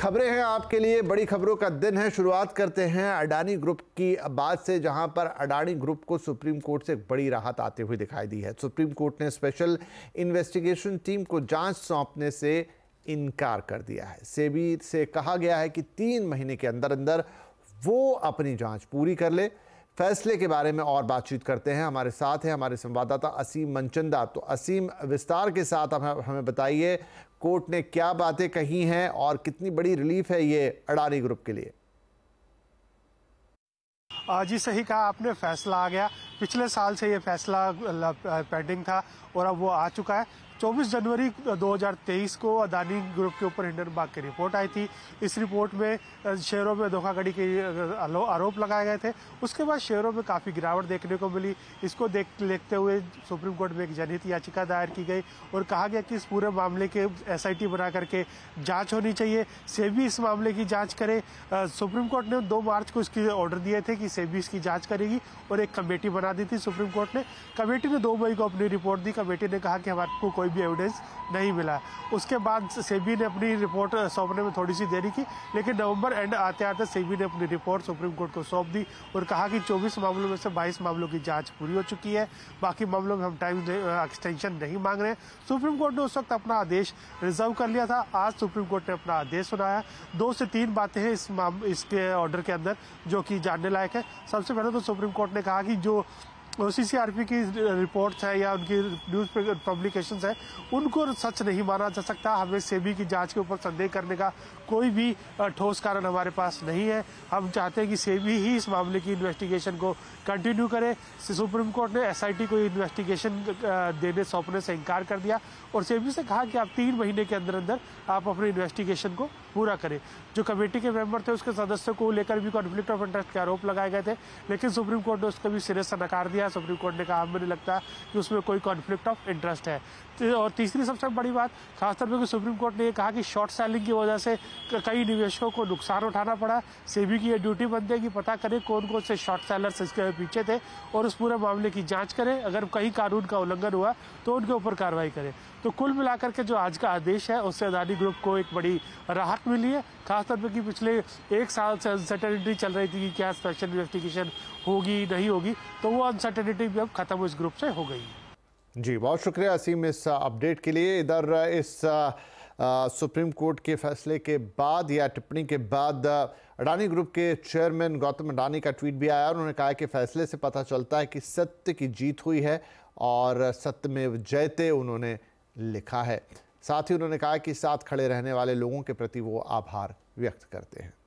खबरें हैं आपके लिए बड़ी खबरों का दिन है शुरुआत करते हैं अडानी ग्रुप की बात से जहां पर अडानी ग्रुप को सुप्रीम कोर्ट से बड़ी राहत आते हुए दिखाई दी है सुप्रीम कोर्ट ने स्पेशल इन्वेस्टिगेशन टीम को जांच सौंपने से इनकार कर दिया है सेबी से कहा गया है कि तीन महीने के अंदर अंदर वो अपनी जांच पूरी कर ले फैसले के बारे में और बातचीत करते हैं हमारे साथ हैं हमारे संवाददाता असीम मनचंदा तो असीम विस्तार के साथ आप हमें बताइए कोर्ट ने क्या बातें कही हैं और कितनी बड़ी रिलीफ है ये अडानी ग्रुप के लिए जी सही कहा आपने फैसला आ गया पिछले साल से ये फैसला पेंडिंग था और अब वो आ चुका है 24 जनवरी 2023 को अदानी ग्रुप के ऊपर इंडियन बाग की रिपोर्ट आई थी इस रिपोर्ट में शेयरों में धोखाधड़ी के आरोप लगाए गए थे उसके बाद शेयरों में काफ़ी गिरावट देखने को मिली इसको देख देखते हुए सुप्रीम कोर्ट में एक जनहित याचिका दायर की गई और कहा गया कि इस पूरे मामले के एस बना करके जाँच होनी चाहिए सेबी इस मामले की जाँच करे सुप्रीम कोर्ट ने दो मार्च को इसकी ऑर्डर दिए थे कि सेबी इसकी जाँच करेगी और एक कमेटी बना दी थी सुप्रीम कोर्ट ने कमेटी ने दो मई को अपनी रिपोर्ट दी कमेटी ने कहा कि हमारे को कोई कोई भी एविडेंस नहीं मिला उसके बाद सेबी ने अपनी रिपोर्ट सौंपने में थोड़ी सी देरी की लेकिन नवंबर एंड आते आते सेबी ने अपनी रिपोर्ट सुप्रीम कोर्ट को सौंप दी और कहा कि 24 मामलों में से 22 मामलों की जांच पूरी हो चुकी है बाकी मामलों में हम टाइम एक्सटेंशन नहीं मांग रहे सुप्रीम कोर्ट ने उस वक्त अपना आदेश रिजर्व कर लिया था आज सुप्रीम कोर्ट ने अपना आदेश सुनाया दो से तीन बातें हैं इस इसके ऑर्डर के अंदर जो कि जानने लायक है सबसे पहले तो सुप्रीम कोर्ट ने कहा कि जो सी सी आर पी की रिपोर्ट्स है या उनकी न्यूज़ पब्लिकेशन है उनको सच नहीं माना जा सकता हमें सेबी की जांच के ऊपर संदेह करने का कोई भी ठोस कारण हमारे पास नहीं है हम चाहते हैं कि सेबी ही इस मामले की इन्वेस्टिगेशन को कंटिन्यू करे सुप्रीम कोर्ट ने एस को इन्वेस्टिगेशन देने सौंपने से इनकार कर दिया और सेबी से कहा कि आप तीन महीने के अंदर अंदर आप अपने इन्वेस्टिगेशन को पूरा करें जो कमेटी के मेंबर थे उसके सदस्यों को लेकर भी कॉन्फ्लिक्ट ऑफ इंटरेस्ट के आरोप लगाए गए थे लेकिन सुप्रीम कोर्ट ने उसका भी सिरे से नकार दिया दिया है सुप्रीम कोर्ट ने कहा हमें नहीं लगता कि उसमें कोई कॉन्फ्लिक्ट ऑफ इंटरेस्ट है तो, और तीसरी सबसे बड़ी बात खासतौर पर सुप्रीम कोर्ट ने यह कहा कि शॉर्ट सेलिंग की वजह से कई निवेशकों को नुकसान उठाना पड़ा सेबी की यह ड्यूटी बनती है कि पता करें कौन कौन से शॉर्ट सेलर इसके पीछे थे और उस पूरे मामले की जाँच करें अगर कहीं कानून का उल्लंघन हुआ तो उनके ऊपर कार्रवाई करें तो कुल मिलाकर के जो आज का आदेश है उससे अदानी ग्रुप को एक बड़ी राहत मिली है खासतौर पर कि पिछले एक साल से अनसर्टेनिटी चल रही थी कि क्या स्पेशल इन्वेस्टिगेशन होगी नहीं होगी तो वो अनसर्ट अनसर्टेनिटी भी अब ख़त्म इस ग्रुप से हो गई है जी बहुत शुक्रिया असीम इस अपडेट के लिए इधर इस सुप्रीम कोर्ट के फैसले के बाद या टिप्पणी के बाद अडानी ग्रुप के चेयरमैन गौतम अडानी का ट्वीट भी आया और उन्होंने कहा कि फैसले से पता चलता है कि सत्य की जीत हुई है और सत्य में जयते उन्होंने लिखा है साथ ही उन्होंने कहा कि साथ खड़े रहने वाले लोगों के प्रति वो आभार व्यक्त करते हैं